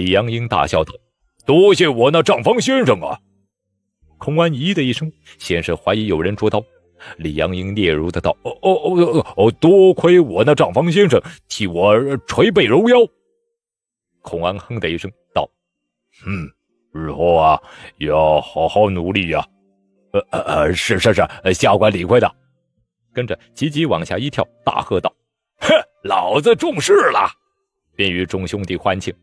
李阳英大笑道：“多谢我那账房先生啊！”孔安咦的一声，先是怀疑有人捉刀。李阳英嗫嚅的道：“哦哦哦哦，哦，多亏我那账房先生替我捶背揉腰。”孔安哼的一声道：“哼，日后啊，要好好努力呀！”“呃呃呃，是是是，下官理会的。”跟着急急往下一跳，大喝道：“哼，老子中视了！”便与众兄弟欢庆。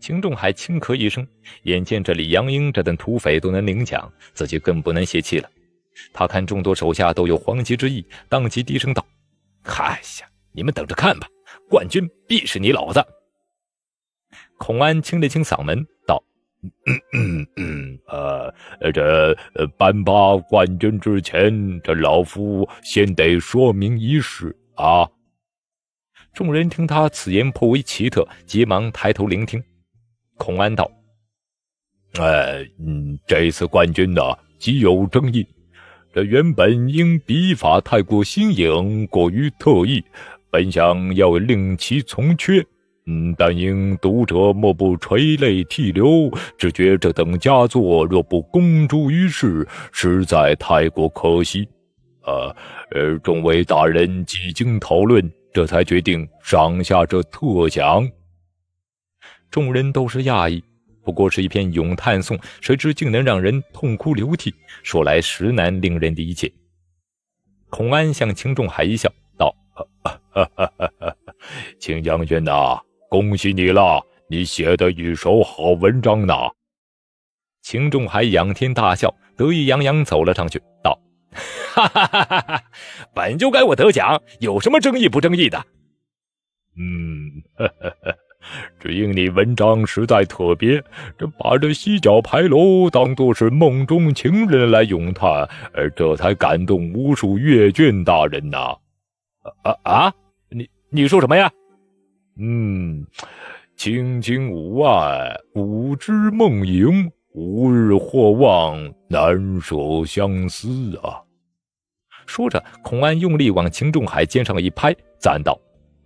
秦仲海轻咳一声，眼见着李阳英这等土匪都能领奖，自己更不能泄气了。他看众多手下都有慌急之意，当即低声道：“嗨呀，你们等着看吧，冠军必是你老子！”孔安清了清嗓门，道：“呃，这呃颁发冠军之前，这老夫先得说明一事啊。”众人听他此言颇为奇特，急忙抬头聆听。孔安道：“哎，嗯，这次冠军呢，极有争议。这原本因笔法太过新颖，过于特异，本想要令其从缺。嗯，但因读者莫不垂泪涕流，只觉这等佳作若不公诸于世，实在太过可惜。呃，众位大人几经讨论，这才决定赏下这特奖。”众人都是讶异，不过是一篇咏叹颂，谁知竟能让人痛哭流涕，说来实难令人理解。孔安向秦仲海一笑，道：“秦将军呐，恭喜你了，你写的一首好文章呐。秦仲海仰天大笑，得意洋洋走了上去，道：“哈哈哈哈哈，本就该我得奖，有什么争议不争议的？嗯。”只因你文章实在特别，这把这西角牌楼当做是梦中情人来咏叹，而这才感动无数阅卷大人呐！啊啊！你你说什么呀？嗯，青青无爱，五之梦萦，吾日或忘，难舍相思啊！说着，孔安用力往秦仲海肩上一拍，赞道。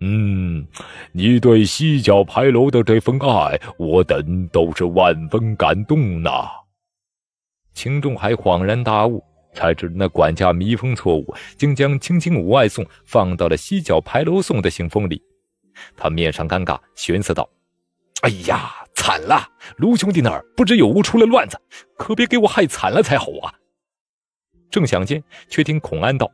嗯，你对西角牌楼的这份爱，我等都是万分感动呐。秦仲海恍然大悟，才知那管家弥封错误，竟将《青青五爱送》放到了西角牌楼送的信封里。他面上尴尬，寻思道：“哎呀，惨了！卢兄弟那儿不知有无出了乱子，可别给我害惨了才好啊！”正想间，却听孔安道。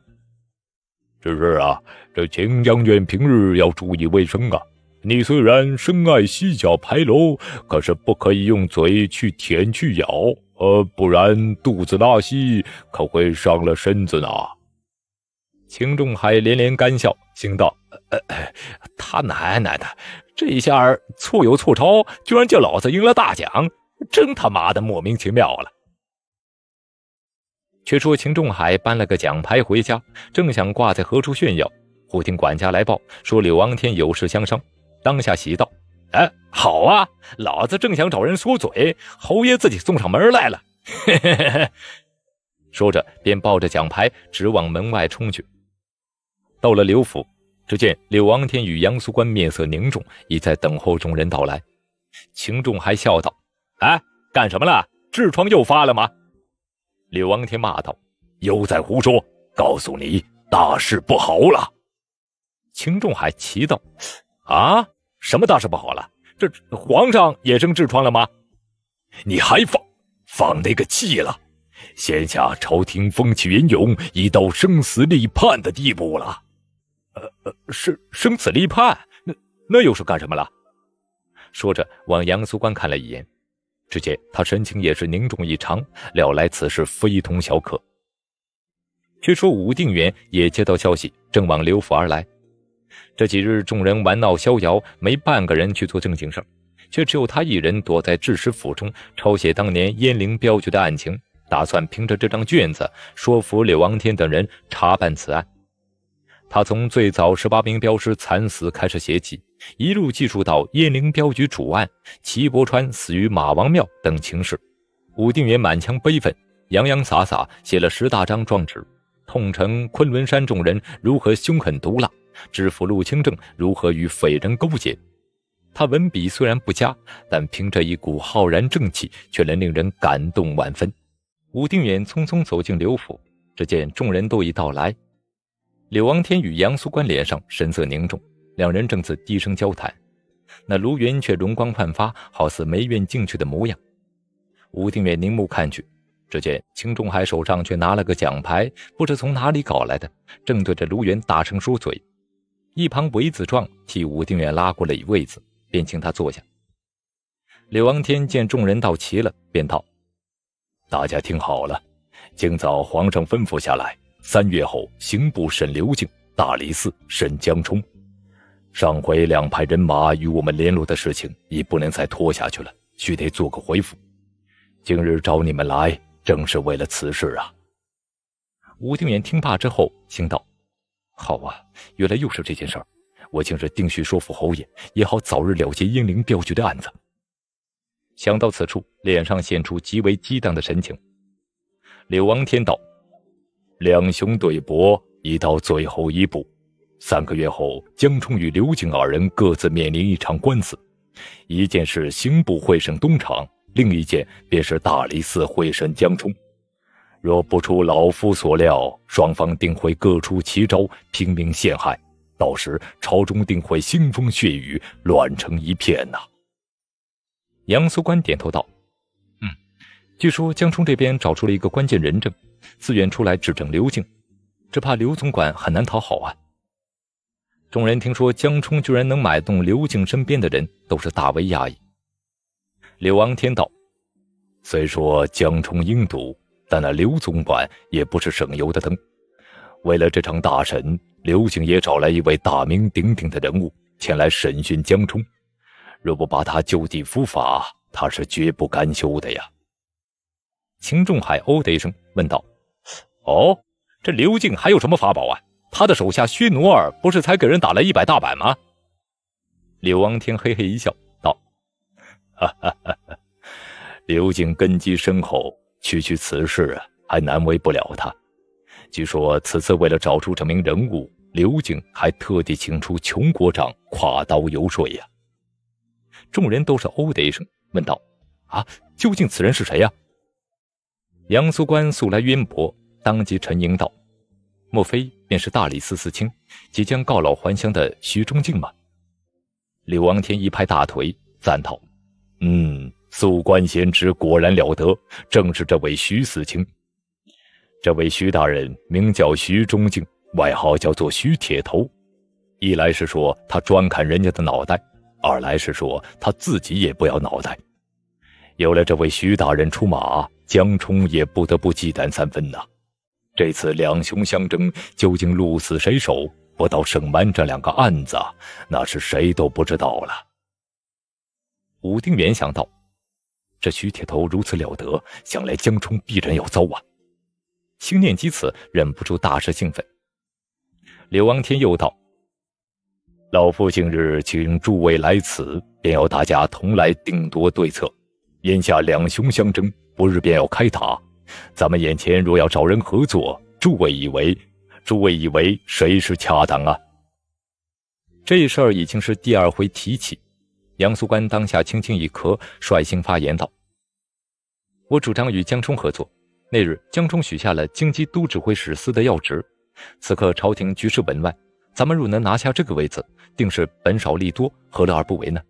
只是啊，这秦将军平日要注意卫生啊。你虽然深爱犀角牌楼，可是不可以用嘴去舔去咬，呃，不然肚子拉稀可会伤了身子呢。秦仲海连连干笑，心道：呃，他奶奶的，这一下醋有醋超，居然叫老子赢了大奖，真他妈的莫名其妙了。却说秦仲海搬了个奖牌回家，正想挂在何处炫耀，忽听管家来报说柳昂天有事相商，当下喜道：“哎，好啊，老子正想找人说嘴，侯爷自己送上门来了。”说着便抱着奖牌直往门外冲去。到了柳府，只见柳昂天与杨素官面色凝重，已在等候众人到来。秦仲海笑道：“哎，干什么了？痔疮又发了吗？”柳王天骂道：“又在胡说！告诉你，大事不好了。”秦仲海奇道：“啊？什么大事不好了？这皇上也生痔疮了吗？”你还放放那个气了？现下朝廷风起云涌，已到生死立判的地步了。呃呃，是生死立判？那那又是干什么了？说着往杨素官看了一眼。只见他神情也是凝重异常，料来此事非同小可。却说武定远也接到消息，正往刘府而来。这几日众人玩闹逍遥，没半个人去做正经事，却只有他一人躲在制使府中抄写当年燕翎镖局的案情，打算凭着这张卷子说服柳王天等人查办此案。他从最早十八名镖师惨死开始写起，一路记述到燕翎镖局主案齐伯川死于马王庙等情事。武定远满腔悲愤，洋洋洒洒写了十大张状纸，痛陈昆仑山众人如何凶狠毒辣，知府陆清正如何与匪人勾结。他文笔虽然不佳，但凭着一股浩然正气，却能令人感动万分。武定远匆匆走进刘府，只见众人都已到来。柳王天与杨苏官脸上神色凝重，两人正自低声交谈，那卢云却容光焕发，好似没愿进去的模样。武定远凝目看去，只见秦仲海手上却拿了个奖牌，不知从哪里搞来的，正对着卢云大声说嘴。一旁韦子壮替武定远拉过了一位子，便请他坐下。柳王天见众人到齐了，便道：“大家听好了，今早皇上吩咐下来。”三月后，刑部审刘敬，大理寺审江冲。上回两派人马与我们联络的事情，已不能再拖下去了，须得做个回复。今日找你们来，正是为了此事啊。武定远听罢之后，惊道：“好啊，原来又是这件事。我今日定须说服侯爷，也好早日了结英灵镖局的案子。”想到此处，脸上现出极为激荡的神情。柳王天道。两雄对搏已到最后一步，三个月后，江冲与刘景二人各自面临一场官司，一件是刑部会审东厂，另一件便是大理寺会审江冲。若不出老夫所料，双方定会各出奇招，拼命陷害，到时朝中定会腥风血雨，乱成一片呐。杨素官点头道：“嗯，据说江冲这边找出了一个关键人证。”自愿出来指证刘敬，只怕刘总管很难讨好啊！众人听说江冲居然能买动刘静身边的人，都是大为讶异。柳昂天道：“虽说江冲阴毒，但那刘总管也不是省油的灯。为了这场大审，刘静也找来一位大名鼎鼎的人物前来审讯江冲。若不把他就地伏法，他是绝不甘休的呀！”秦仲海“哦”的一声，问道。哦，这刘敬还有什么法宝啊？他的手下薛奴儿不是才给人打了一百大板吗？刘王天嘿嘿一笑，道：“哈哈哈，刘敬根基深厚，区区此事还难为不了他。据说此次为了找出这名人物，刘敬还特地请出穷国长，挎刀游说呀。”众人都是哦的一声，问道：“啊，究竟此人是谁呀？”杨素官素来渊博。当即沉吟道：“莫非便是大理寺寺卿，即将告老还乡的徐中敬吗？”柳王天一拍大腿，赞道：“嗯，素官贤侄果然了得，正是这位徐寺卿。这位徐大人名叫徐中敬，外号叫做徐铁头。一来是说他专砍人家的脑袋，二来是说他自己也不要脑袋。有了这位徐大人出马，江冲也不得不忌惮三分呐。”这次两雄相争，究竟鹿死谁手？不到审完这两个案子，那是谁都不知道了。武定远想到，这徐铁头如此了得，想来江冲必然要遭啊。心念及此，忍不住大是兴奋。柳昂天又道：“老夫今日请诸位来此，便要大家同来定夺对策。眼下两雄相争，不日便要开打。”咱们眼前若要找人合作，诸位以为，诸位以为谁是恰当啊？这事儿已经是第二回提起，杨素官当下轻轻一咳，率性发言道：“我主张与江冲合作。那日江冲许下了京畿都指挥使司的要职，此刻朝廷局势稳外，咱们若能拿下这个位子，定是本少利多，何乐而不为呢？”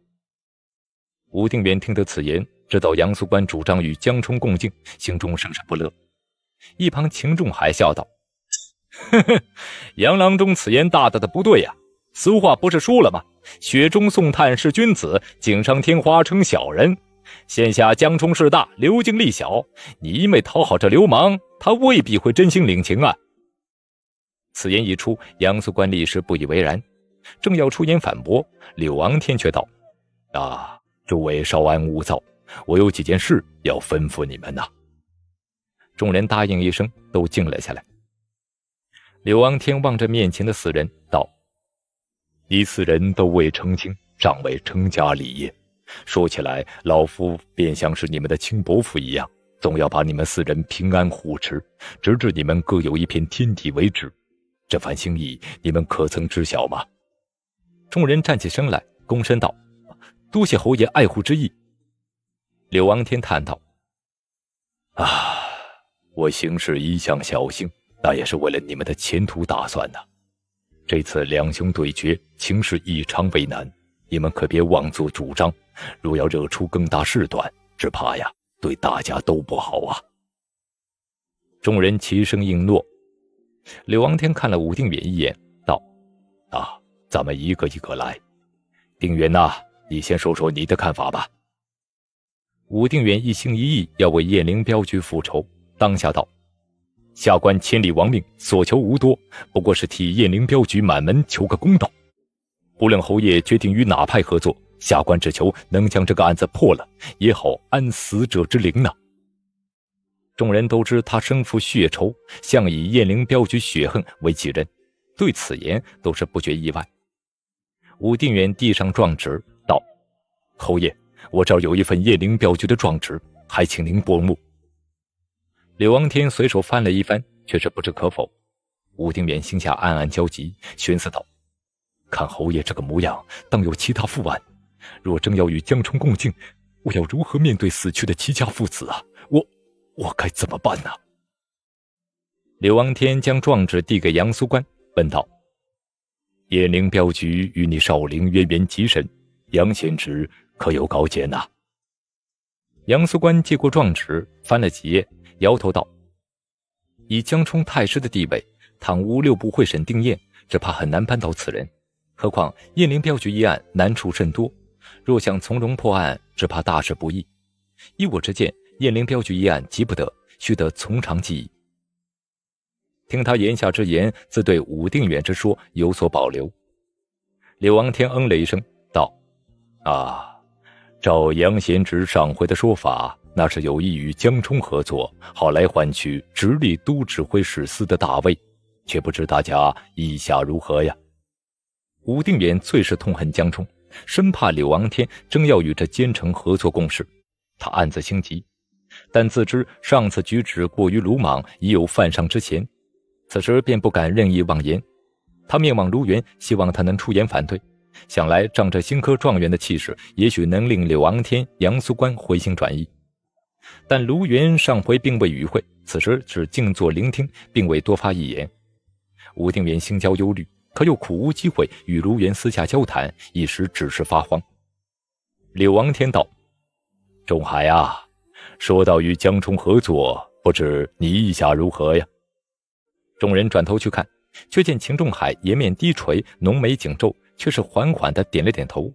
吴定远听得此言。知道杨素官主张与江冲共进，心中甚是不乐。一旁秦仲还笑道：“杨郎中此言大大的不对呀！俗话不是说了吗？雪中送炭是君子，锦上添花称小人。现下江冲势大，刘敬力小，你一昧讨好这流氓，他未必会真心领情啊！”此言一出，杨素官立时不以为然，正要出言反驳，柳昂天却道：“啊，诸位稍安勿躁。”我有几件事要吩咐你们呐。众人答应一声，都静了下来。柳昂天望着面前的四人，道：“你四人都未成亲，尚未成家立业，说起来，老夫便像是你们的亲伯父一样，总要把你们四人平安护持，直至你们各有一片天地为止。这番心意，你们可曾知晓吗？”众人站起身来，躬身道：“多谢侯爷爱护之意。”柳王天叹道：“啊，我行事一向小心，那也是为了你们的前途打算呢。这次两雄对决，情势异常为难，你们可别妄作主张。若要惹出更大事端，只怕呀，对大家都不好啊。”众人齐声应诺。柳王天看了武定远一眼，道：“啊，咱们一个一个来。定远呐，你先说说你的看法吧。”武定远一心一意要为燕翎镖局复仇，当下道：“下官千里亡命，所求无多，不过是替燕翎镖局满门求个公道。不论侯爷决定与哪派合作，下官只求能将这个案子破了，也好安死者之灵呢。”众人都知他身负血仇，向以燕翎镖局血恨为己任，对此言都是不觉意外。武定远递上状纸，道：“侯爷。”我这儿有一份叶灵镖局的状纸，还请您过目。柳昂天随手翻了一翻，却是不知可否。吴定冕心下暗暗焦急，寻思道：“看侯爷这个模样，当有其他父案。若真要与江冲共进，我要如何面对死去的齐家父子啊？我，我该怎么办呢？”柳昂天将状纸递给杨苏官，问道：“叶灵镖局与你少林渊源极深，杨贤侄。”可有高见呐？杨素官接过状纸，翻了几页，摇头道：“以江充太师的地位，倘无六部会审定宴，只怕很难扳倒此人。何况燕陵镖局一案难处甚多，若想从容破案，只怕大事不易。依我之见，燕陵镖局一案急不得，须得从长计议。”听他言下之言，自对武定远之说有所保留。柳王天嗯了一声，道：“啊。”照杨贤直上回的说法，那是有意与江冲合作，好来换取直隶都指挥使司的大位，却不知大家意下如何呀？武定远最是痛恨江冲，生怕柳昂天真要与这奸臣合作共事，他暗自心急，但自知上次举止过于鲁莽，已有犯上之嫌，此时便不敢任意妄言。他面望卢元，希望他能出言反对。想来，仗着新科状元的气势，也许能令柳昂天、杨素官回心转意。但卢云上回并未与会，此时只静坐聆听，并未多发一言。吴定元心焦忧虑，可又苦无机会与卢元私下交谈，一时只是发慌。柳昂天道：“仲海啊，说到与江冲合作，不知你意下如何呀？”众人转头去看，却见秦仲海颜面低垂，浓眉紧皱。却是缓缓的点了点头，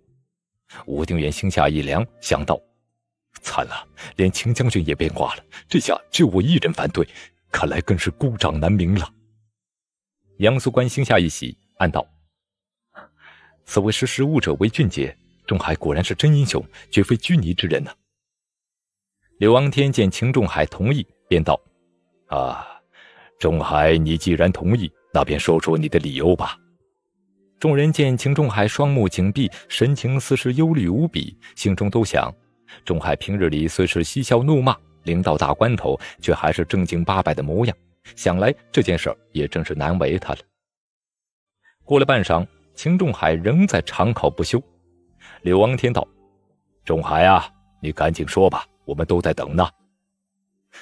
武定远心下一凉，想到：惨了，连秦将军也变卦了，这下只有我一人反对，看来更是孤掌难鸣了。杨素官心下一喜，暗道：此为识时务者为俊杰，仲海果然是真英雄，绝非拘泥之人呐。柳昂天见秦仲海同意，便道：啊，仲海，你既然同意，那便说出你的理由吧。众人见秦仲海双目紧闭，神情似是忧虑无比，心中都想：仲海平日里虽是嬉笑怒骂，临到大关头，却还是正经八百的模样。想来这件事也正是难为他了。过了半晌，秦仲海仍在长考不休。柳王天道：“仲海啊，你赶紧说吧，我们都在等呢。”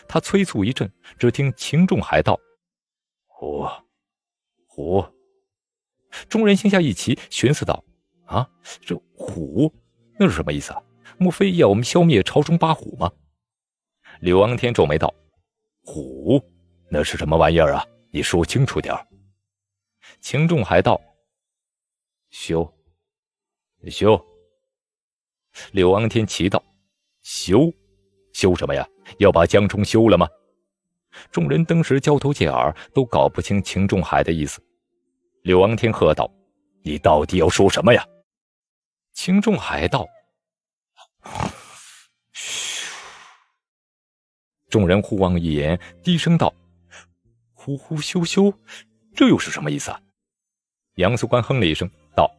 他催促一阵，只听秦仲海道：“虎，虎。”众人心下一齐寻思道：“啊，这虎，那是什么意思？啊？莫非要我们消灭朝中八虎吗？”柳昂天皱眉道：“虎，那是什么玩意儿啊？你说清楚点儿。”秦仲海道：“修，修。”柳昂天奇道：“修，修什么呀？要把江冲修了吗？”众人当时交头接耳，都搞不清秦仲海的意思。柳王天喝道：“你到底要说什么呀？”秦仲海道：“嘘！”众人互望一眼，低声道：“呼呼咻咻，这又是什么意思啊？”杨素官哼了一声，道：“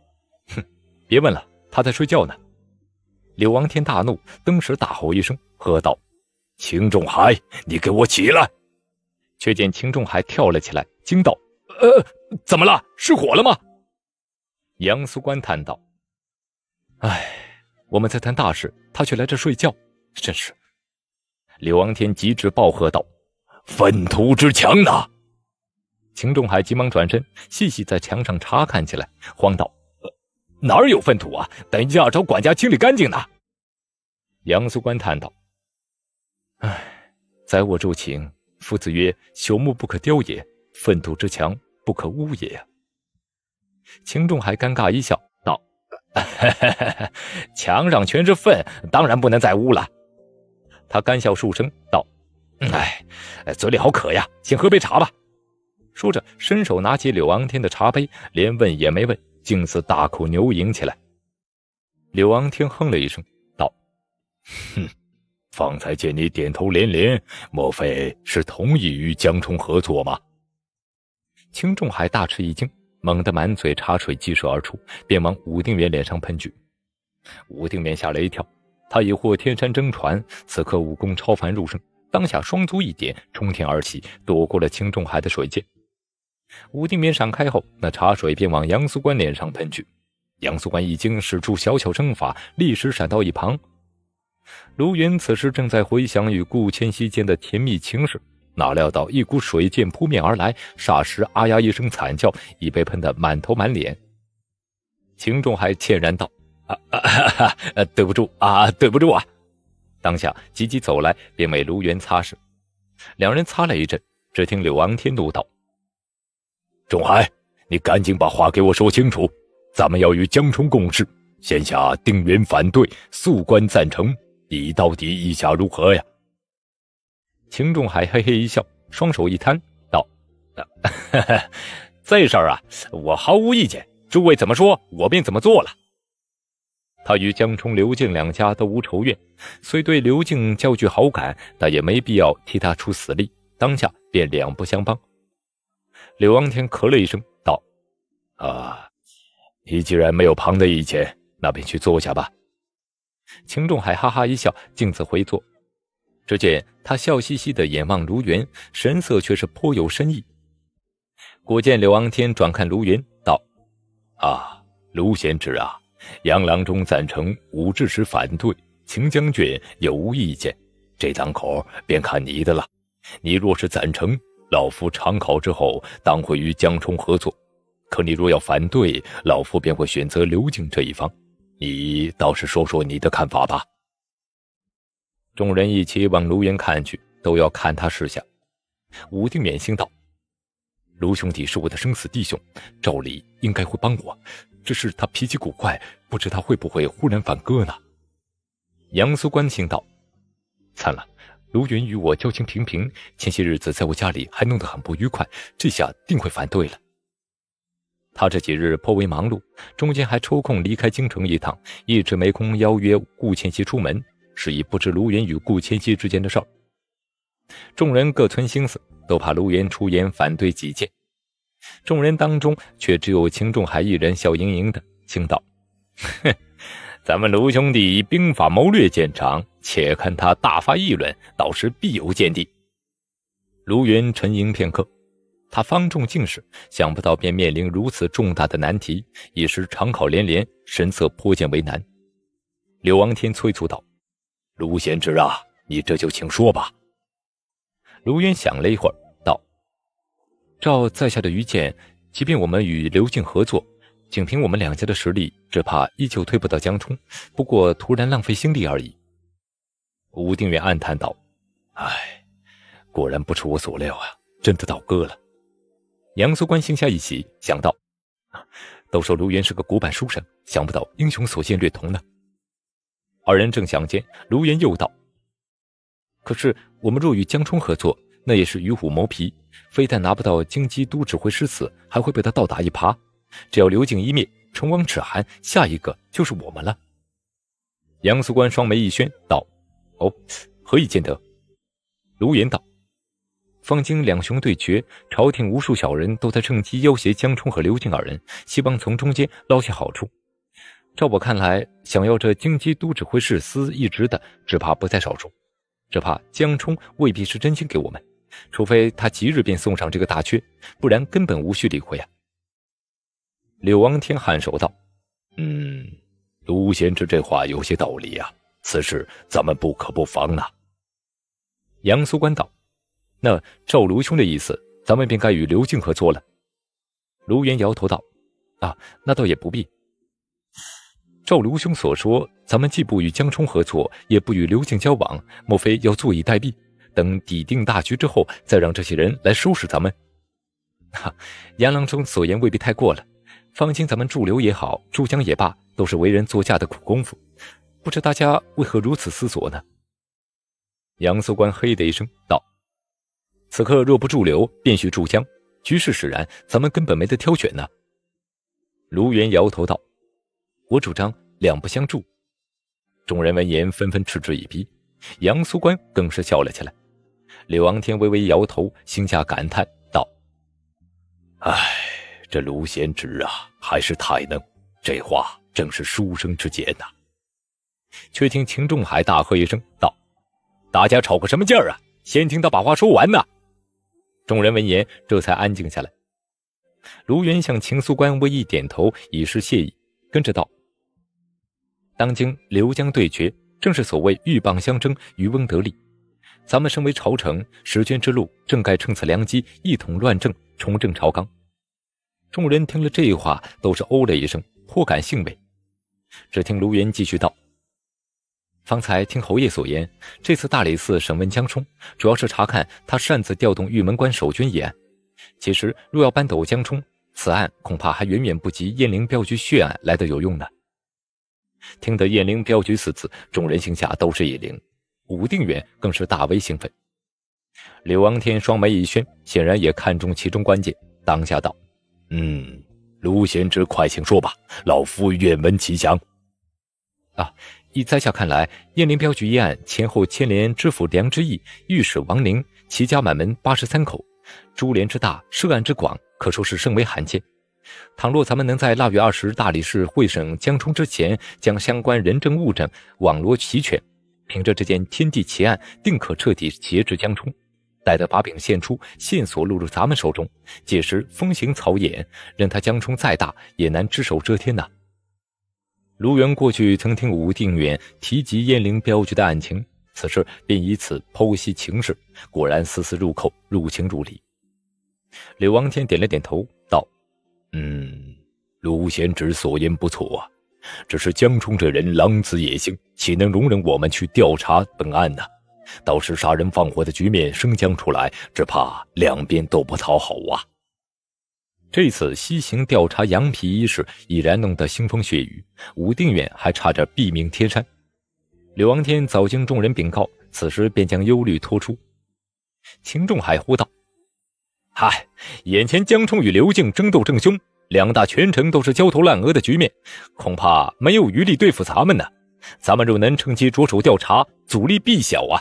哼，别问了，他在睡觉呢。”柳王天大怒，登时大吼一声，喝道：“秦仲海，你给我起来！”却见秦仲海跳了起来，惊道：“呃！”怎么了？失火了吗？杨素官叹道：“哎，我们在谈大事，他却来这睡觉，真是！”柳昂天急至暴喝道：“粪土之墙呢？”秦仲海急忙转身，细细在墙上查看起来，慌道：“哪有粪土啊？等一下找管家清理干净呢。”杨素官叹道：“哎，载我住寝，夫子曰：‘朽木不可雕也。’粪土之墙。”不可污也。秦仲还尴尬一笑，道：“墙上全是粪，当然不能再污了。”他干笑数声，道：“哎，嘴里好渴呀，先喝杯茶吧。”说着，伸手拿起柳昂天的茶杯，连问也没问，竟似大口牛饮起来。柳昂天哼了一声，道：“哼，方才见你点头连连，莫非是同意与江冲合作吗？”青仲海大吃一惊，猛地满嘴茶水激射而出，便往武定远脸上喷去。武定远吓了一跳，他已获天山真传此刻武功超凡入圣，当下双足一点，冲天而起，躲过了青仲海的水箭。武定远闪开后，那茶水便往杨素官脸上喷去。杨素官一惊，使出小巧身法，立时闪到一旁。卢云此时正在回想与顾千夕间的甜蜜情事。哪料到一股水箭扑面而来，霎时啊呀一声惨叫，已被喷得满头满脸。秦仲海歉然道：“啊，啊哈哈，对不住啊，对不住啊！”当下急急走来，便为卢元擦拭。两人擦了一阵，只听柳昂天怒道：“仲海，你赶紧把话给我说清楚，咱们要与江冲共事，现下定元反对，素官赞成，你到底意下如何呀？”秦仲海嘿嘿一笑，双手一摊，道：“ 这事儿啊，我毫无意见。诸位怎么说，我便怎么做了。”他与江冲、刘静两家都无仇怨，虽对刘静较具好感，但也没必要替他出死力。当下便两不相帮。柳昂天咳了一声，道：“啊，你既然没有旁的意见，那便去坐下吧。”秦仲海哈哈一笑，径自回坐。只见他笑嘻嘻地眼望卢元，神色却是颇有深意。果见柳昂天转看卢元，道：“啊，卢贤侄啊，杨郎中赞成，武志时反对，秦将军有无意见？这档口便看你的了。你若是赞成，老夫长考之后当会与江冲合作；可你若要反对，老夫便会选择刘景这一方。你倒是说说你的看法吧。”众人一起往卢云看去，都要看他示下。武定勉心道：“卢兄弟是我的生死弟兄，照理应该会帮我。只是他脾气古怪，不知他会不会忽然反戈呢？”杨苏关心道：“惨了，卢云与我交情平平，前些日子在我家里还弄得很不愉快，这下定会反对了。他这几日颇为忙碌，中间还抽空离开京城一趟，一直没空邀约顾千夕出门。”是以不知卢云与顾千兮之间的事儿。众人各存心思，都怕卢云出言反对己见。众人当中却只有青仲海一人笑盈盈的，轻道：“咱们卢兄弟以兵法谋略见长，且看他大发议论，到时必有见地。”卢云沉吟片刻，他方中进士，想不到便面临如此重大的难题，一时长考连连，神色颇见为难。柳王天催促道。卢贤侄啊，你这就请说吧。卢渊想了一会儿，道：“照在下的愚见，即便我们与刘敬合作，仅凭我们两家的实力，只怕依旧推不到江冲。不过徒然浪费心力而已。”吴定远暗叹道：“唉，果然不出我所料啊，真的倒戈了。”杨素官心下一喜，想到：“ 都说卢渊是个古板书生，想不到英雄所见略同呢。”二人正想间，卢岩又道：“可是我们若与江冲合作，那也是与虎谋皮，非但拿不到京畿都指挥之职，还会被他倒打一耙。只要刘敬一灭，唇亡齿寒，下一个就是我们了。”杨素官双眉一轩，道：“哦，何以见得？”卢岩道：“方京两雄对决，朝廷无数小人都在趁机要挟江冲和刘敬二人，希望从中间捞些好处。”照我看来，想要这京畿都指挥使司一职的，只怕不在少数。只怕江冲未必是真心给我们，除非他即日便送上这个大缺，不然根本无需理会啊。柳王天颔首道：“嗯，卢贤侄这话有些道理啊，此事咱们不可不防啊。”杨苏官道：“那照卢兄的意思，咱们便该与刘静合作了。”卢元摇头道：“啊，那倒也不必。”照卢兄所说，咱们既不与江冲合作，也不与刘静交往，莫非要坐以待毙，等抵定大局之后，再让这些人来收拾咱们？哈，杨郎中所言未必太过了。方今咱们驻留也好，驻江也罢，都是为人作嫁的苦功夫。不知大家为何如此思索呢？杨搜官嘿的一声道：“此刻若不驻留，便需驻江，局势使然，咱们根本没得挑选呢。”卢元摇头道：“我主张。”两不相助，众人闻言纷纷嗤之以鼻，杨苏官更是笑了起来。柳昂天微微摇头，心下感叹道：“哎，这卢贤侄啊，还是太能。”这话正是书生之见呐。却听秦仲海大喝一声道：“大家吵个什么劲儿啊？先听他把话说完呐！”众人闻言，这才安静下来。卢元向秦苏官微一点头，以示谢意，跟着道。当今刘江对决，正是所谓鹬蚌相争，渔翁得利。咱们身为朝臣，时军之路，正该趁此良机，一统乱政，重振朝纲。众人听了这话，都是哦了一声，颇感欣慰。只听卢云继续道：“方才听侯爷所言，这次大理寺审问江冲，主要是查看他擅自调动玉门关守军一案。其实，若要扳倒江冲，此案恐怕还远远不及燕翎镖局血案来的有用呢。”听得“燕翎镖局”四字，众人心下都是一凛，武定远更是大为兴奋。柳昂天双眉一轩，显然也看中其中关键，当下道：“嗯，卢贤之，快请说吧，老夫愿闻其详。”啊！依在下看来，燕翎镖局一案前后牵连知府梁之义、御史王宁，齐家满门八十三口，株连之大，涉案之广，可说是甚为罕见。倘若咱们能在腊月二十大理寺会审江冲之前，将相关人证物证网罗齐全，凭着这件天地奇案，定可彻底截制江冲。待得把柄现出，线索落入咱们手中，届时风行草野，任他江冲再大，也难只手遮天呐。卢元过去曾听武定远提及燕翎镖局的案情，此事便以此剖析情势，果然丝丝入扣，入情入理。柳王天点了点头，道。嗯，鲁贤侄所言不错啊，只是江冲这人狼子野心，岂能容忍我们去调查本案呢？到时杀人放火的局面生将出来，只怕两边都不讨好啊！这次西行调查羊皮衣事，已然弄得腥风血雨，武定远还差点毙命天山。柳王天早经众人禀告，此时便将忧虑拖出。秦仲海呼道。嗨，眼前江冲与刘敬争斗正凶，两大全臣都是焦头烂额的局面，恐怕没有余力对付咱们呢。咱们若能趁机着手调查，阻力必小啊。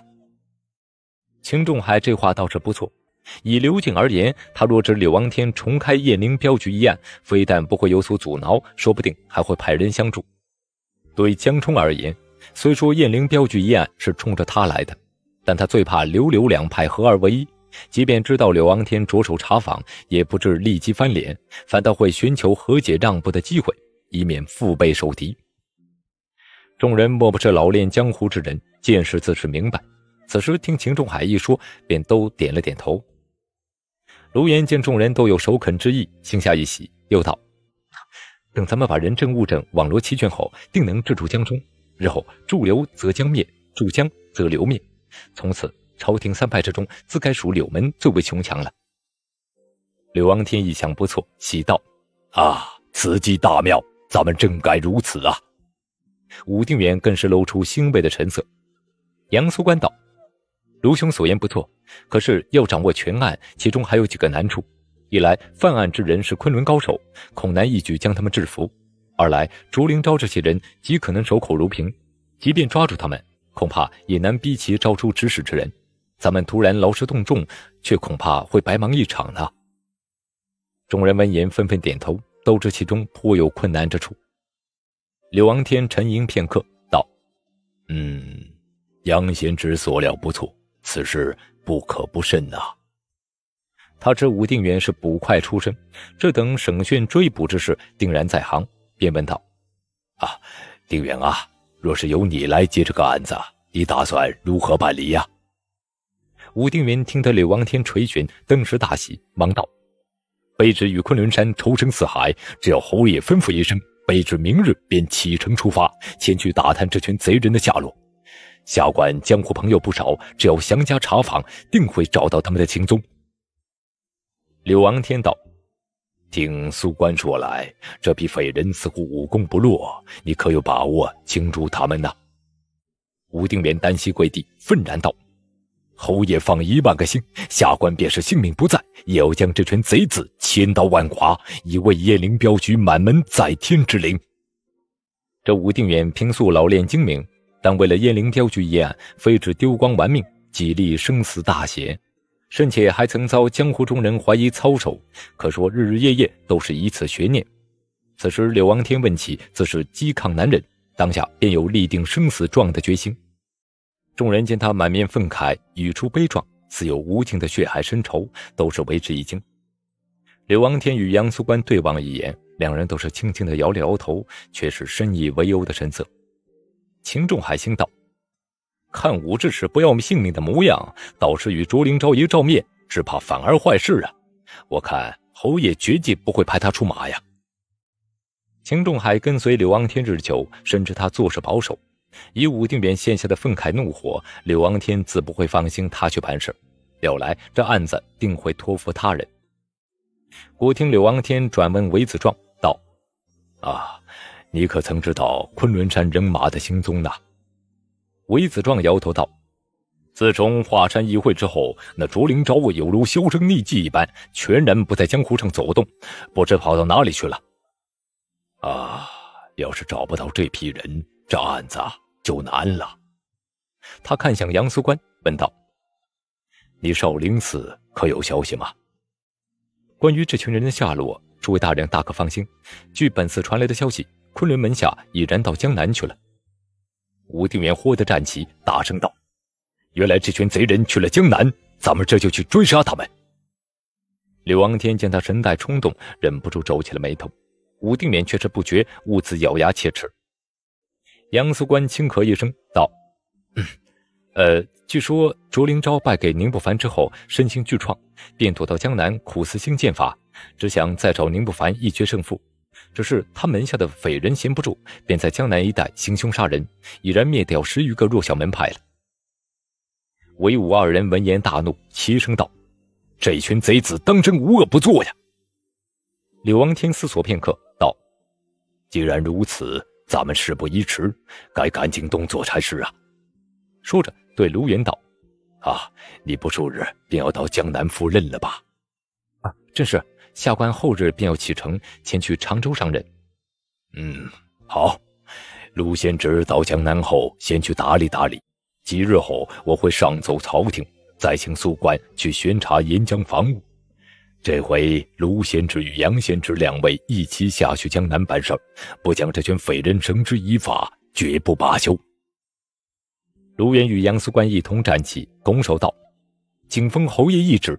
秦仲海这话倒是不错。以刘敬而言，他若知柳王天重开燕灵镖局一案，非但不会有所阻挠，说不定还会派人相助。对江冲而言，虽说燕灵镖局一案是冲着他来的，但他最怕刘刘两派合二为一。即便知道柳昂天着手查访，也不至立即翻脸，反倒会寻求和解让步的机会，以免腹背受敌。众人莫不是老练江湖之人，见识自是明白。此时听秦仲海一说，便都点了点头。卢岩见众人都有首肯之意，心下一喜，又道：“等咱们把人证物证网罗齐全后，定能制住江中。日后助流则江灭，助江则流灭，从此。”朝廷三派之中，自该属柳门最为雄强了。柳昂天一想不错，喜道：“啊，此计大妙，咱们正该如此啊！”武定远更是露出欣慰的神色。杨苏官道：“卢兄所言不错，可是要掌握全案，其中还有几个难处：一来犯案之人是昆仑高手，恐难一举将他们制服；二来竹林昭这些人极可能守口如瓶，即便抓住他们，恐怕也难逼其招出指使之人。”咱们突然劳师动众，却恐怕会白忙一场呢。众人闻言纷纷点头，都知其中颇有困难之处。柳王天沉吟片刻，道：“嗯，杨贤侄所料不错，此事不可不慎啊。”他知武定远是捕快出身，这等审讯追捕之事定然在行，便问道：“啊，定远啊，若是由你来接这个案子，你打算如何办理呀？”武定元听得柳王天垂询，登时大喜，忙道：“卑职与昆仑山仇深似海，只要侯爷吩咐一声，卑职明日便启程出发，前去打探这群贼人的下落。下官江湖朋友不少，只要详加查访，定会找到他们的行踪。”柳王天道：“听苏官说来，这批匪人似乎武功不弱，你可有把握擒住他们呢？”武定元单膝跪地，愤然道。侯爷放一万个心，下官便是性命不在，也要将这群贼子千刀万剐，以慰燕灵镖局满门在天之灵。这武定远平素老练精明，但为了燕灵镖局一案，非只丢光玩命，几例生死大险，甚且还曾遭江湖中人怀疑操守，可说日日夜夜都是一次悬念。此时柳王天问起，自是嵇康难忍，当下便有立定生死状的决心。众人见他满面愤慨，语出悲壮，似有无情的血海深仇，都是为之一惊。柳昂天与杨素官对望一眼，两人都是轻轻的摇了摇头，却是深以为忧的神色。秦仲海心道：“看武志史不要命性命的模样，倒是与卓灵昭一照面，只怕反而坏事啊！我看侯爷绝技不会派他出马呀。”秦仲海跟随柳昂天日久，深知他做事保守。以武定远现下的愤慨怒火，柳昂天自不会放心他去办事，要来这案子定会托付他人。忽听柳昂天转问韦子壮道：“啊，你可曾知道昆仑山人马的行踪呢？”韦子壮摇头道：“自从华山一会之后，那竹林昭我犹如销声匿迹一般，全然不在江湖上走动，不知跑到哪里去了。”啊，要是找不到这批人。这案子就难了。他看向杨苏官，问道：“你少林寺可有消息吗？关于这群人的下落，诸位大人大可放心。据本寺传来的消息，昆仑门下已然到江南去了。”武定远豁地站起，大声道：“原来这群贼人去了江南，咱们这就去追杀他们！”刘昂天见他神态冲动，忍不住皱起了眉头。武定远却是不觉，兀自咬牙切齿。杨素官轻咳一声道：“嗯、呃，据说卓林昭败给宁不凡之后，身心俱创，便躲到江南苦思兴剑法，只想再找宁不凡一决胜负。只是他门下的匪人闲不住，便在江南一带行凶杀人，已然灭掉十余个弱小门派了。”韦武二人闻言大怒，齐声道：“这群贼子当真无恶不作呀！”柳王天思索片刻，道：“既然如此。”咱们事不宜迟，该赶紧动作才是啊！说着对卢岩道：“啊，你不数日便要到江南赴任了吧？”“啊，正是，下官后日便要启程前去常州上任。”“嗯，好，卢贤侄到江南后，先去打理打理。几日后，我会上奏朝廷，再请宿官去巡查沿江防务。”这回卢贤侄与杨贤侄两位一起下去江南办事儿，不将这群匪人绳之以法，绝不罢休。卢岩与杨思官一同站起，拱手道：“请封侯爷一旨。”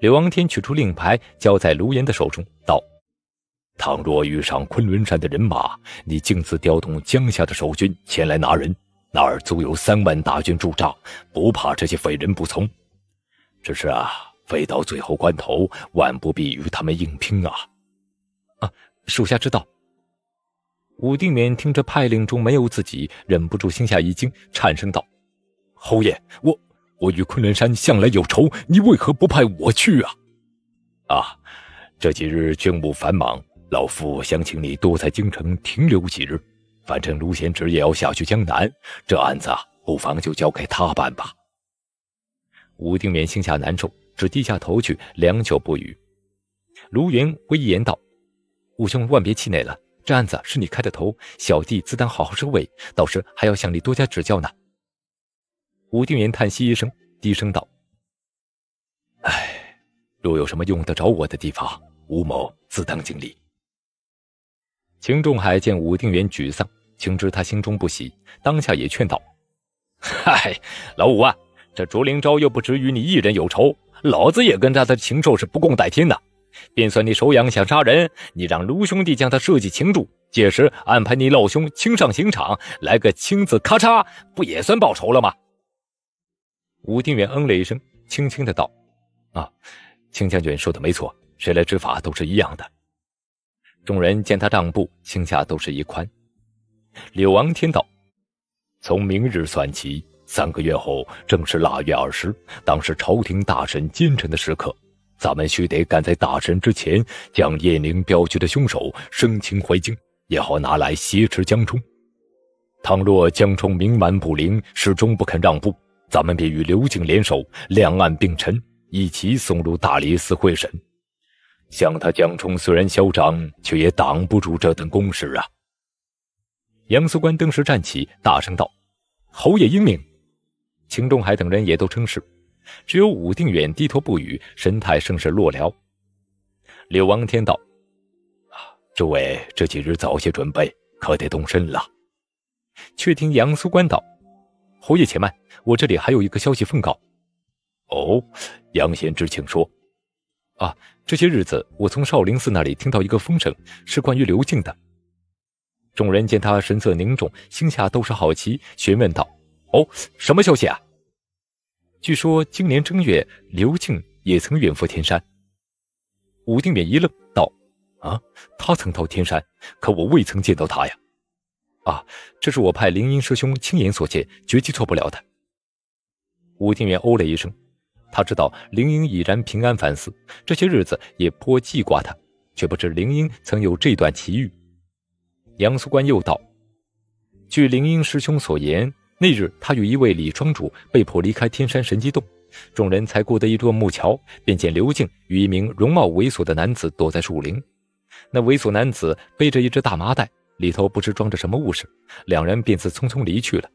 柳昂天取出令牌，交在卢岩的手中，道：“倘若遇上昆仑山的人马，你径自调动江夏的守军前来拿人。那儿足有三万大军驻扎，不怕这些匪人不从。只是啊。”未到最后关头，万不必与他们硬拼啊！啊，属下知道。武定勉听着派令中没有自己，忍不住心下一惊，颤声道：“侯爷，我我与昆仑山向来有仇，你为何不派我去啊？”啊，这几日军务繁忙，老夫想请你多在京城停留几日。反正卢贤侄也要下去江南，这案子啊，不妨就交给他办吧。武定勉心下难受。只低下头去，良久不语。卢云微严言道：“武兄，万别气馁了。这案子是你开的头，小弟自当好好收尾，到时还要向你多加指教呢。”武定元叹息一声，低声道：“唉，若有什么用得着我的地方，吴某自当尽力。”秦仲海见武定元沮丧，情知他心中不喜，当下也劝道：“嗨，老五，啊，这卓灵昭又不止与你一人有仇。”老子也跟他的禽兽是不共戴天的，便算你手痒想杀人，你让卢兄弟将他设计擒住，届时安排你老兄亲上刑场，来个亲自咔嚓，不也算报仇了吗？武定远嗯了一声，轻轻的道：“啊，青将军说的没错，谁来执法都是一样的。”众人见他账簿，心下都是一宽。柳昂天道：“从明日算起。”三个月后正是腊月二十，当时朝廷大审奸臣的时刻，咱们须得赶在大审之前将叶宁镖局的凶手生擒回京，也好拿来挟持江冲。倘若江冲冥顽不灵，始终不肯让步，咱们便与刘瑾联手，两岸并陈，一起送入大理寺会审。想他江冲虽然嚣张，却也挡不住这等攻势啊！杨素官登时站起，大声道：“侯爷英明。”秦仲海等人也都称是，只有武定远低头不语，神态甚是落寥。柳王天道：“啊，诸位这几日早些准备，可得动身了。”却听杨苏官道：“侯爷且慢，我这里还有一个消息奉告。”“哦，杨贤之，请说。”“啊，这些日子我从少林寺那里听到一个风声，是关于刘静的。”众人见他神色凝重，心下都是好奇，询问道：“哦，什么消息啊？”据说今年正月，刘靖也曾远赴天山。武定远一愣，道：“啊，他曾到天山，可我未曾见到他呀。”“啊，这是我派灵音师兄亲眼所见，绝技错不了的。”武定远哦了一声，他知道灵音已然平安返寺，这些日子也颇记挂他，却不知灵音曾有这段奇遇。杨素官又道：“据灵音师兄所言。”那日，他与一位李庄主被迫离开天山神机洞，众人才过的一座木桥，便见刘静与一名容貌猥琐的男子躲在树林。那猥琐男子背着一只大麻袋，里头不知装着什么物事，两人便自匆匆离去了。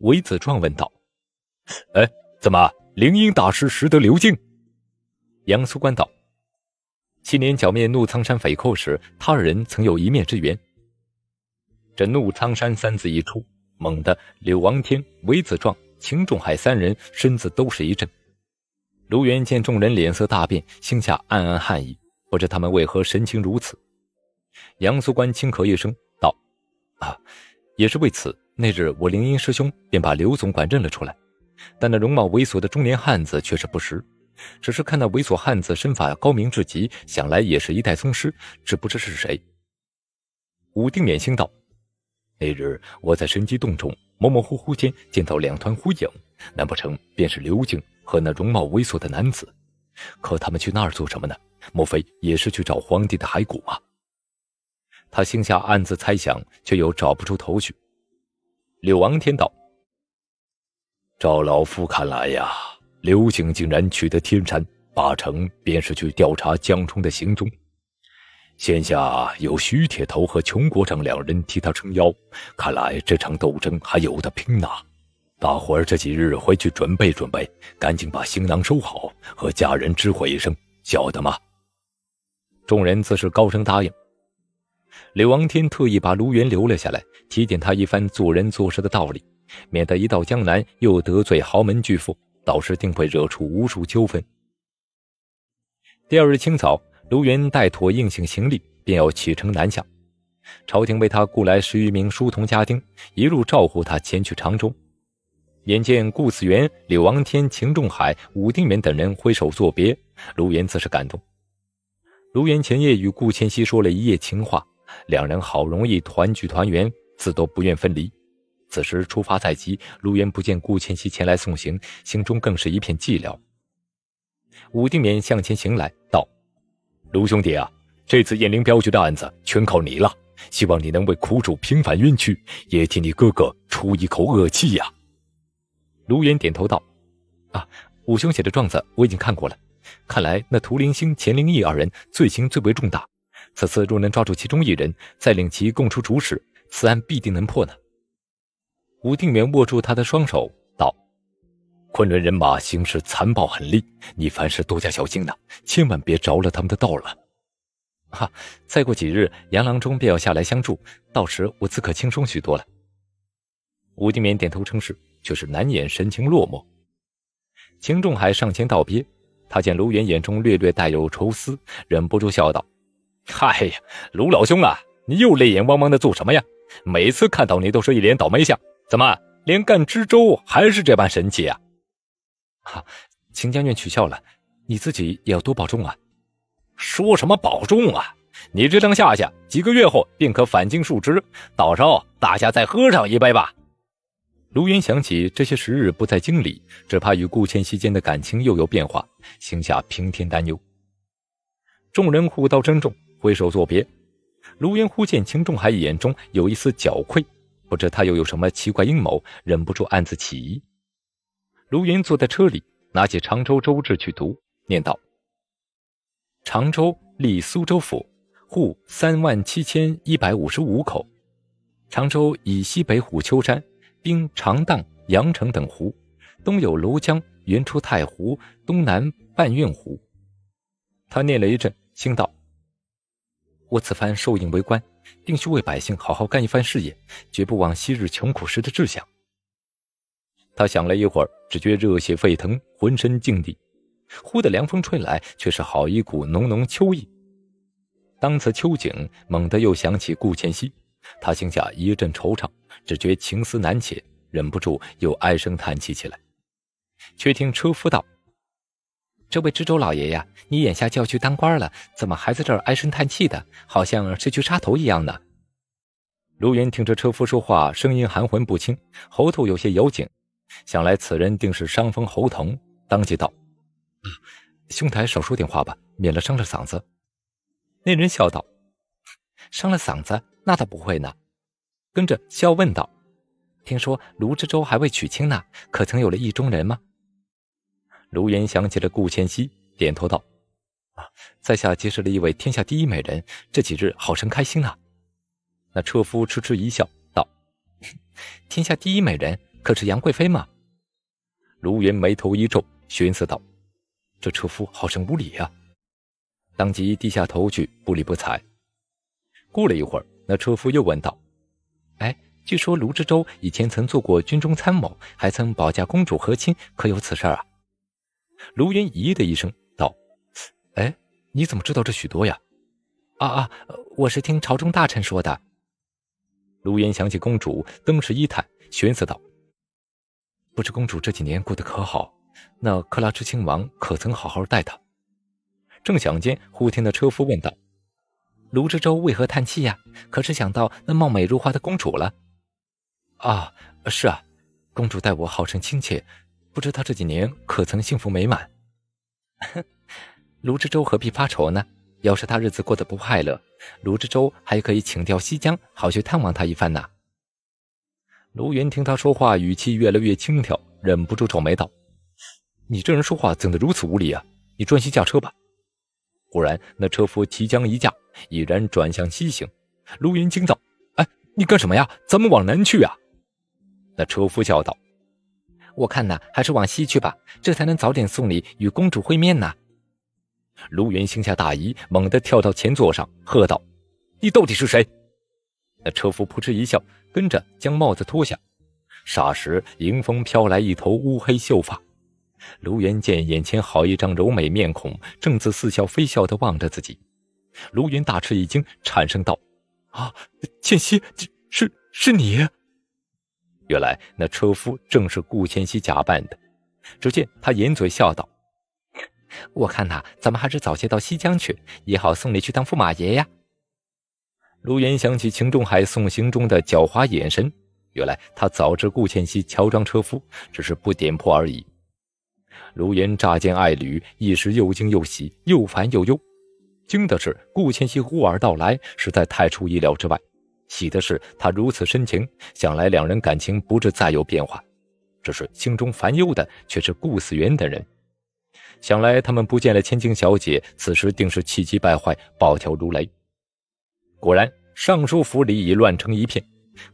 韦子壮问道：“哎，怎么灵音大师识得刘静？”杨苏官道：“七年剿灭怒苍山匪寇时，他二人曾有一面之缘。”这“怒苍山”三字一出。猛地，柳王天、韦子壮、秦仲海三人身子都是一震。卢元见众人脸色大变，心下暗暗汗意，不知他们为何神情如此。杨素官轻咳一声道：“啊，也是为此。那日我灵音师兄便把刘总管认了出来，但那容貌猥琐的中年汉子却是不识。只是看那猥琐汉子身法高明至极，想来也是一代宗师，只不知是谁。”武定勉心道。那日我在神机洞中模模糊糊间见到两团忽影，难不成便是刘静和那容貌猥琐的男子？可他们去那儿做什么呢？莫非也是去找皇帝的骸骨吗？他心下暗自猜想，却又找不出头绪。柳昂天道：“照老夫看来呀，刘景竟然取得天山，八成便是去调查江冲的行踪。”现下有徐铁头和穷国长两人替他撑腰，看来这场斗争还有的拼呐！大伙儿这几日回去准备准备，赶紧把行囊收好，和家人知会一声，晓得吗？众人自是高声答应。柳王天特意把卢元留了下来，提点他一番做人做事的道理，免得一到江南又得罪豪门巨富，到时定会惹出无数纠纷。第二日清早。卢元带妥应行行李，便要启程南下。朝廷为他雇来十余名书童家丁，一路照顾他前去常州。眼见顾子源、柳王天、秦仲海、武定勉等人挥手作别，卢元自是感动。卢元前夜与顾千熙说了一夜情话，两人好容易团聚团圆，自都不愿分离。此时出发在即，卢元不见顾千熙前来送行，心中更是一片寂寥。武定勉向前行来，道。卢兄弟啊，这次燕翎镖局的案子全靠你了，希望你能为苦主平反冤屈，也替你哥哥出一口恶气呀！卢岩点头道：“啊，五兄写的状子我已经看过了，看来那图灵星、钱灵毅二人罪行最为重大，此次若能抓住其中一人，再令其供出主使，此案必定能破呢。”吴定元握住他的双手。昆仑人马行事残暴狠戾，你凡事多加小心呐，千万别着了他们的道了。哈，再过几日，杨郎中便要下来相助，到时我自可轻松许多了。吴金勉点头称是，却是难掩神情落寞。秦仲海上前道别，他见卢远眼中略略带有愁思，忍不住笑道：“嗨呀，卢老兄啊，你又泪眼汪汪的做什么呀？每次看到你都是一脸倒霉相，怎么连干知州还是这般神气啊？”哈，秦将军取笑了，你自己也要多保重啊！说什么保重啊？你这趟下下，几个月后便可返京述职，到时候大家再喝上一杯吧。卢云想起这些时日不在京里，只怕与顾千夕间的感情又有变化，心下平添担忧。众人互道珍重，挥手作别。卢云忽见秦仲海眼中有一丝狡愧，不知他又有什么奇怪阴谋，忍不住暗自起疑。卢云坐在车里，拿起常州州志去读，念道：“常州立苏州府，户三万七千一百五十五口。常州以西北虎丘山，兵长荡、阳城等湖，东有娄江，源出太湖，东南半运湖。”他念了一阵，心道：“我此番受印为官，定须为百姓好好干一番事业，绝不忘昔日穷苦时的志向。”他想了一会儿，只觉热血沸腾，浑身劲地。忽的凉风吹来，却是好一股浓浓秋意。当此秋景，猛地又想起顾千溪，他心下一阵惆怅，只觉情思难解，忍不住又唉声叹气起来。却听车夫道：“这位知州老爷呀，你眼下就要去当官了，怎么还在这儿唉声叹气的，好像是去杀头一样呢？”卢云听着车夫说话，声音含混不清，喉头有些有紧。想来此人定是伤风喉疼，当即道：“啊，兄台少说点话吧，免了伤了嗓子。”那人笑道：“伤了嗓子，那倒不会呢。”跟着笑问道：“听说卢知州还未娶亲呢，可曾有了意中人吗？”卢岩想起了顾千兮，点头道：“啊，在下结识了一位天下第一美人，这几日好生开心呢。”那车夫嗤嗤一笑，道：“ 天下第一美人。”可是杨贵妃吗？卢云眉头一皱，寻思道：“这车夫好生无礼呀！”当即低下头去，不理不睬。过了一会儿，那车夫又问道：“哎，据说卢知州以前曾做过军中参谋，还曾保驾公主和亲，可有此事啊？”卢云咦的一声道：“哎，你怎么知道这许多呀？”“啊啊，我是听朝中大臣说的。”卢云想起公主，登时一叹，寻思道。不知公主这几年过得可好？那克拉之亲王可曾好好待她？正想间，忽听的车夫问道：“卢之州为何叹气呀？可是想到那貌美如花的公主了？”啊，是啊，公主待我好生亲切，不知她这几年可曾幸福美满？哼，卢之州何必发愁呢？要是他日子过得不快乐，卢之州还可以请调西江，好去探望他一番呢。卢云听他说话，语气越来越轻佻，忍不住皱眉道：“你这人说话怎的如此无礼啊？你专心驾车吧。”忽然，那车夫提将一驾，已然转向西行。卢云惊道：“哎，你干什么呀？咱们往南去啊！”那车夫笑道：“我看呐，还是往西去吧，这才能早点送你与公主会面呢。”卢云心下大疑，猛地跳到前座上，喝道：“你到底是谁？”那车夫扑哧一笑，跟着将帽子脱下，霎时迎风飘来一头乌黑秀发。卢云见眼前好一张柔美面孔，正自似笑非笑地望着自己。卢云大吃一惊，颤声道：“啊，倩熙，这是是你。”原来那车夫正是顾倩兮假扮的。只见他掩嘴笑道：“我看呐，咱们还是早些到西江去，也好送你去当驸马爷呀。”卢岩想起秦仲海送行中的狡猾眼神，原来他早知顾倩兮乔装车夫，只是不点破而已。卢岩乍见爱侣，一时又惊又喜，又烦又忧。惊的是顾倩兮忽而到来，实在太出意料之外；喜的是他如此深情，想来两人感情不至再有变化。只是心中烦忧的却是顾思源等人，想来他们不见了千金小姐，此时定是气急败坏，暴跳如雷。果然，尚书府里已乱成一片，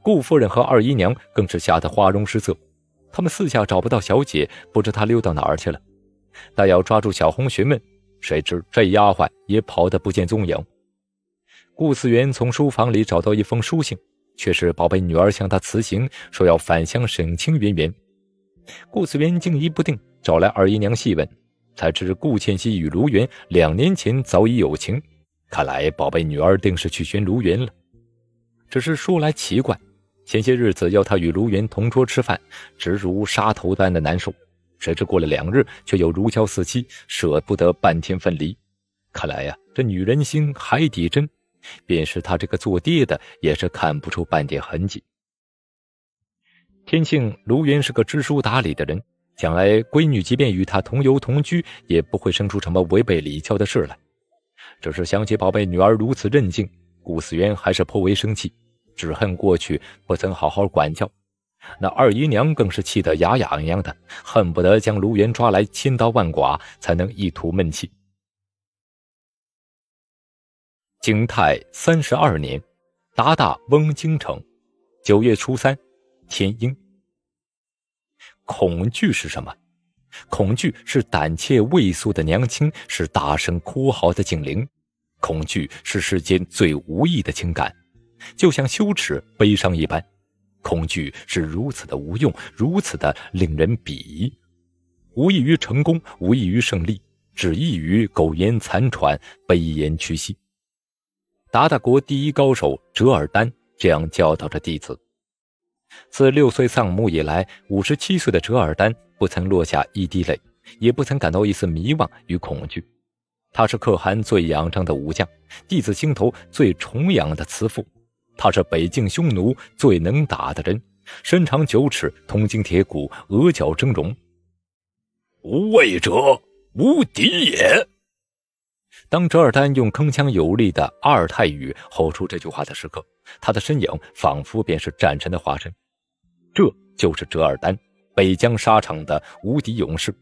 顾夫人和二姨娘更是吓得花容失色。他们四下找不到小姐，不知她溜到哪儿去了。但要抓住小红询问，谁知这丫鬟也跑得不见踪影。顾思源从书房里找到一封书信，却是宝贝女儿向他辞行，说要返乡省亲圆圆。顾思源惊疑不定，找来二姨娘细问，才知顾倩熙与卢元两年前早已有情。看来宝贝女儿定是去寻卢云了。只是说来奇怪，前些日子要她与卢云同桌吃饭，直如杀头般的难受；谁知过了两日，却又如胶似漆，舍不得半天分离。看来呀，这女人心海底针，便是他这个做爹的，也是看不出半点痕迹。天庆卢云是个知书达理的人，想来闺女即便与他同游同居，也不会生出什么违背礼教的事来。只是想起宝贝女儿如此任性，顾思源还是颇为生气，只恨过去不曾好好管教。那二姨娘更是气得牙痒痒的，恨不得将卢元抓来千刀万剐，才能一吐闷气。景泰三十二年，达靼翁京城，九月初三，天阴。恐惧是什么？恐惧是胆怯畏缩的娘亲，是大声哭嚎的警铃。恐惧是世间最无意的情感，就像羞耻、悲伤一般。恐惧是如此的无用，如此的令人鄙夷，无异于成功，无异于胜利，只异于苟延残喘、悲言屈膝。达达国第一高手哲尔丹这样教导着弟子。自六岁丧母以来，五十七岁的哲尔丹。不曾落下一滴泪，也不曾感到一丝迷惘与恐惧。他是可汗最仰仗的武将，弟子心头最崇仰的慈父。他是北境匈奴最能打的人，身长九尺，铜筋铁骨，额角峥嵘。无畏者，无敌也。当折尔丹用铿锵有力的阿尔泰语吼出这句话的时刻，他的身影仿佛便是战神的化身。这就是折尔丹。北疆沙场的无敌勇士，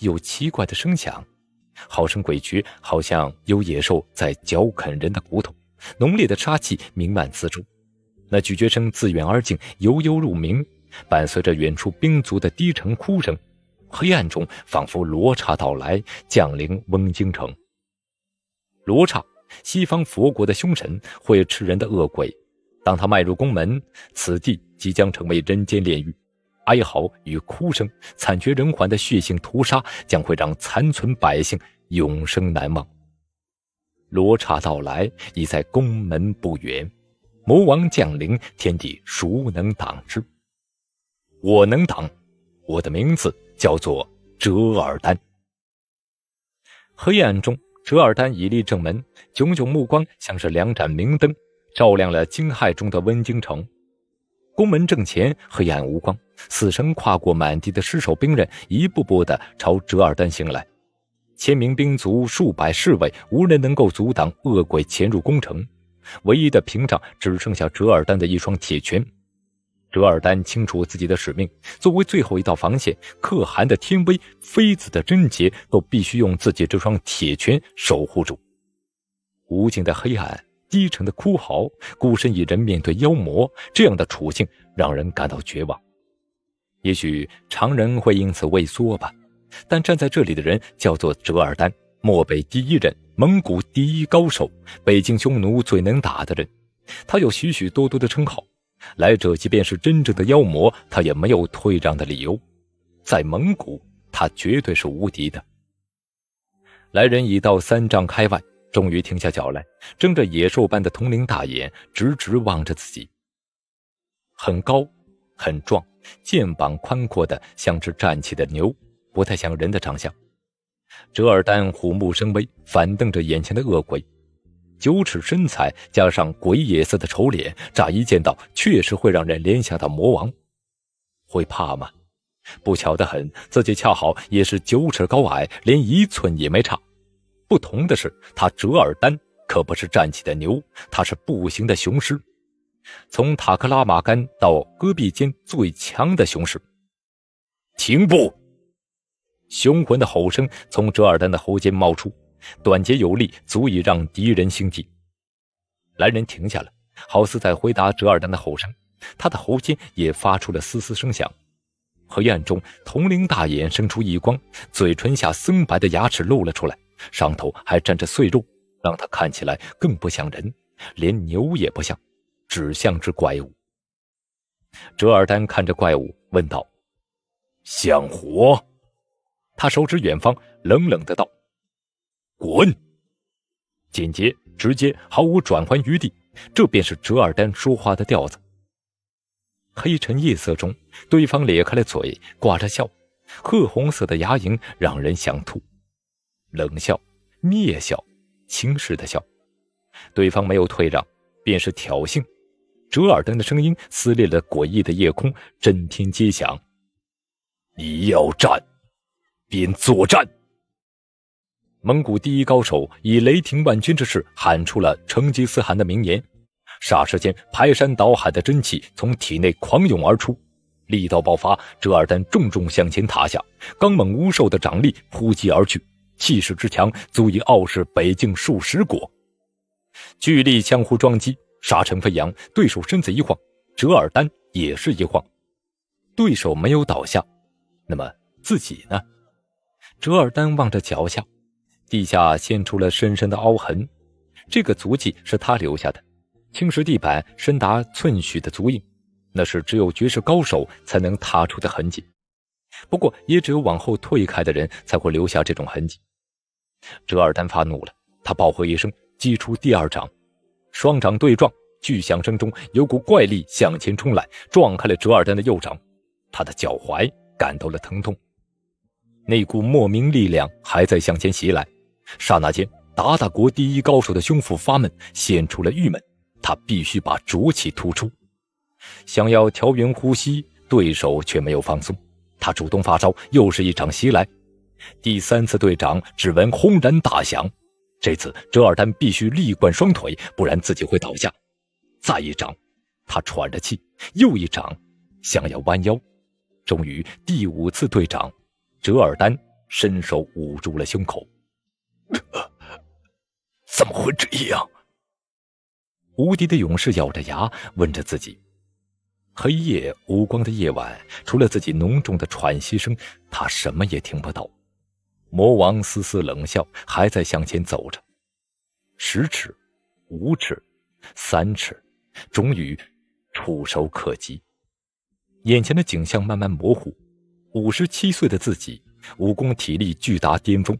有奇怪的声响，好称鬼绝，好像有野兽在嚼啃人的骨头，浓烈的杀气弥漫四周。那咀嚼声自远而近，悠悠入鸣，伴随着远处兵卒的低沉哭声，黑暗中仿佛罗刹到来，降临温京城。罗刹，西方佛国的凶神，会吃人的恶鬼。当他迈入宫门，此地即将成为人间炼狱。哀嚎与哭声，惨绝人寰的血腥屠杀，将会让残存百姓永生难忘。罗刹到来，已在宫门不远；魔王降临，天地孰能挡之？我能挡！我的名字叫做哲尔丹。黑暗中，哲尔丹已立正门，炯炯目光像是两盏明灯，照亮了惊骇中的温京城。宫门正前黑暗无光，死神跨过满地的尸首兵刃，一步步地朝哲尔丹行来。千名兵卒、数百侍卫，无人能够阻挡恶鬼潜入宫城。唯一的屏障只剩下哲尔丹的一双铁拳。哲尔丹清楚自己的使命，作为最后一道防线，可汗的天威、妃子的贞洁，都必须用自己这双铁拳守护住。无尽的黑暗。低沉的哭嚎，孤身一人面对妖魔，这样的处境让人感到绝望。也许常人会因此畏缩吧，但站在这里的人叫做哲尔丹，漠北第一人，蒙古第一高手，北境匈奴最能打的人。他有许许多多的称号，来者即便是真正的妖魔，他也没有退让的理由。在蒙古，他绝对是无敌的。来人已到三丈开外。终于停下脚来，睁着野兽般的铜铃大眼，直直望着自己。很高，很壮，肩膀宽阔的像只站起的牛，不太像人的长相。折耳丹虎目生威，反瞪着眼前的恶鬼。九尺身材加上鬼野色的丑脸，乍一见到确实会让人联想到魔王。会怕吗？不巧得很，自己恰好也是九尺高矮，连一寸也没差。不同的是，他折耳丹可不是站起的牛，他是步行的雄狮，从塔克拉玛干到戈壁间最强的雄狮。停步！雄浑的吼声从折耳丹的喉间冒出，短捷有力，足以让敌人心悸。来人停下了，好似在回答折耳丹的吼声，他的喉间也发出了嘶嘶声响。黑暗中，铜铃大眼生出异光，嘴唇下森白的牙齿露了出来。上头还沾着碎肉，让他看起来更不像人，连牛也不像，只像只怪物。哲尔丹看着怪物问道：“想活？”他手指远方，冷冷的道：“滚！”简洁直接，毫无转圜余地。这便是哲尔丹说话的调子。黑沉夜色中，对方咧开了嘴，挂着笑，褐红色的牙龈让人想吐。冷笑，蔑笑，轻视的笑。对方没有退让，便是挑衅。折耳根的声音撕裂了诡异的夜空，震天击响。你要战，便作战。蒙古第一高手以雷霆万钧之势喊出了成吉思汗的名言。霎时间，排山倒海的真气从体内狂涌而出，力道爆发。折耳丹重重向前塌下，刚猛无兽的掌力扑击而去。气势之强，足以傲视北境数十国。巨力相互撞击，沙尘飞扬。对手身子一晃，折尔丹也是一晃。对手没有倒下，那么自己呢？折尔丹望着脚下，地下现出了深深的凹痕。这个足迹是他留下的，青石地板深达寸许的足印，那是只有绝世高手才能踏出的痕迹。不过，也只有往后退开的人才会留下这种痕迹。哲尔丹发怒了，他暴喝一声，击出第二掌，双掌对撞，巨响声中，有股怪力向前冲来，撞开了哲尔丹的右掌，他的脚踝感到了疼痛。那股莫名力量还在向前袭来，刹那间，鞑靼国第一高手的胸腹发闷，显出了郁闷。他必须把浊气吐出，想要调匀呼吸，对手却没有放松。他主动发招，又是一掌袭来。第三次对掌，只闻轰然大响。这次哲尔丹必须力贯双腿，不然自己会倒下。再一掌，他喘着气，又一掌，想要弯腰。终于，第五次对掌，哲尔丹伸手捂住了胸口。怎么会这样？无敌的勇士咬着牙问着自己。黑夜无光的夜晚，除了自己浓重的喘息声，他什么也听不到。魔王丝丝冷笑，还在向前走着。十尺，五尺，三尺，终于触手可及。眼前的景象慢慢模糊。五十七岁的自己，武功体力巨达巅峰，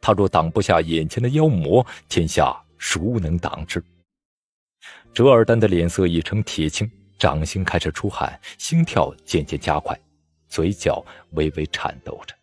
他若挡不下眼前的妖魔，天下孰能挡之？哲尔丹的脸色已成铁青。掌心开始出汗，心跳渐渐加快，嘴角微微颤抖着。